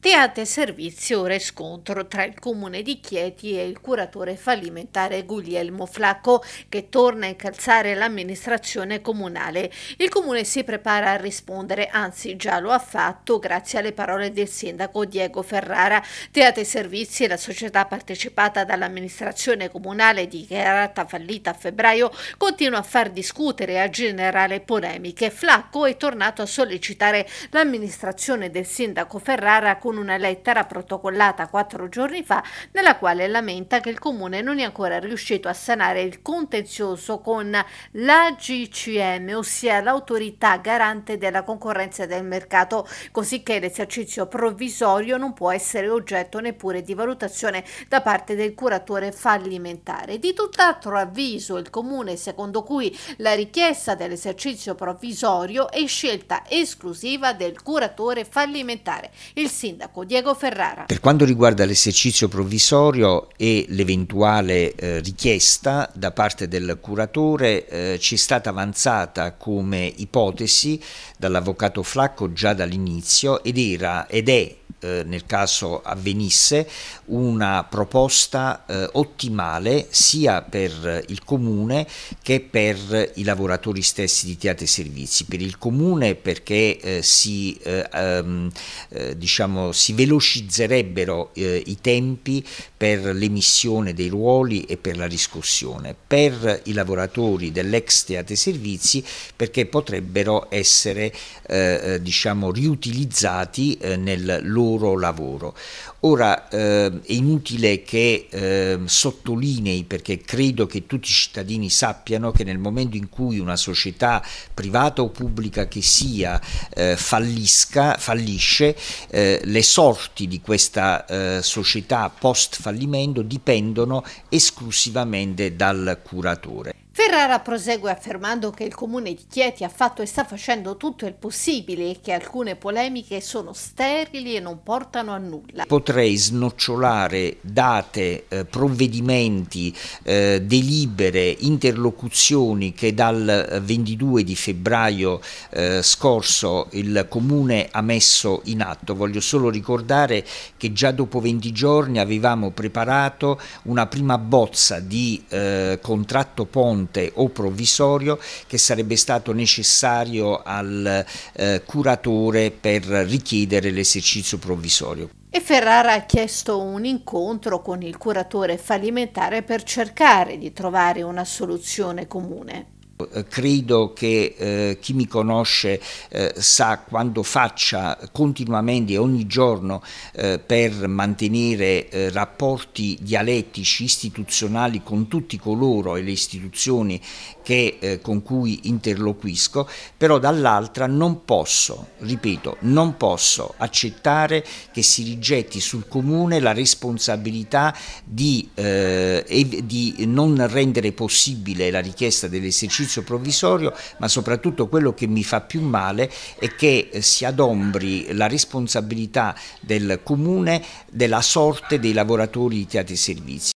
Teate servizio rescontro tra il comune di Chieti e il curatore fallimentare Guglielmo Flacco che torna a incalzare l'amministrazione comunale. Il comune si prepara a rispondere, anzi già lo ha fatto grazie alle parole del sindaco Diego Ferrara. Teate Servizi la società partecipata dall'amministrazione comunale dichiarata fallita a febbraio continua a far discutere e a generare polemiche. Flacco è tornato a sollecitare l'amministrazione del sindaco Ferrara con con una lettera protocollata quattro giorni fa nella quale lamenta che il comune non è ancora riuscito a sanare il contenzioso con l'AGCM, ossia l'autorità garante della concorrenza del mercato, così che l'esercizio provvisorio non può essere oggetto neppure di valutazione da parte del curatore fallimentare. Di tutt'altro avviso il comune secondo cui la richiesta dell'esercizio provvisorio è scelta esclusiva del curatore fallimentare. Il sindaco sindaco Diego Ferrara. Per quanto riguarda l'esercizio provvisorio e l'eventuale eh, richiesta da parte del curatore, eh, ci è stata avanzata come ipotesi dall'avvocato Flacco già dall'inizio ed, era ed è eh, nel caso avvenisse una proposta eh, ottimale sia per eh, il comune che per i lavoratori stessi di Teatro e servizi. Per il comune perché eh, si, eh, ehm, diciamo, si, velocizzerebbero i tempi per l'emissione dei ruoli e per la riscossione, per i lavoratori dell'ex Teatro e servizi perché potrebbero essere diciamo, riutilizzati nel loro loro lavoro. Ora eh, è inutile che eh, sottolinei, perché credo che tutti i cittadini sappiano che nel momento in cui una società privata o pubblica che sia eh, fallisca, fallisce, eh, le sorti di questa eh, società post fallimento dipendono esclusivamente dal curatore. Ferrara prosegue affermando che il comune di Chieti ha fatto e sta facendo tutto il possibile e che alcune polemiche sono sterili e non portano a nulla. Potrei snocciolare date, eh, provvedimenti, eh, delibere, interlocuzioni che dal 22 eh, di febbraio eh, scorso il comune ha messo in atto. Voglio solo ricordare che già dopo 20 giorni avevamo preparato una prima bozza di eh, contratto ponte permanente o provvisorio che sarebbe stato necessario al eh, curatore per richiedere l'esercizio provvisorio. E Ferrara ha chiesto un incontro con il curatore fallimentare per cercare di trovare una soluzione comune. Eh, credo che eh, chi mi conosce eh, sa quanto faccia continuamente ogni giorno eh, per mantenere eh, rapporti dialettici istituzionali con tutti coloro e le istituzioni che, eh, con cui interloquisco, però dall'altra non posso, ripeto, non posso accettare che si rigetti sul Comune la responsabilità di, di non rendere possibile la richiesta dell'esercizio giudizio provvisorio, ma soprattutto quello che mi fa più male è che eh, si adombri la responsabilità del comune della sorte dei lavoratori di teatri e servizi.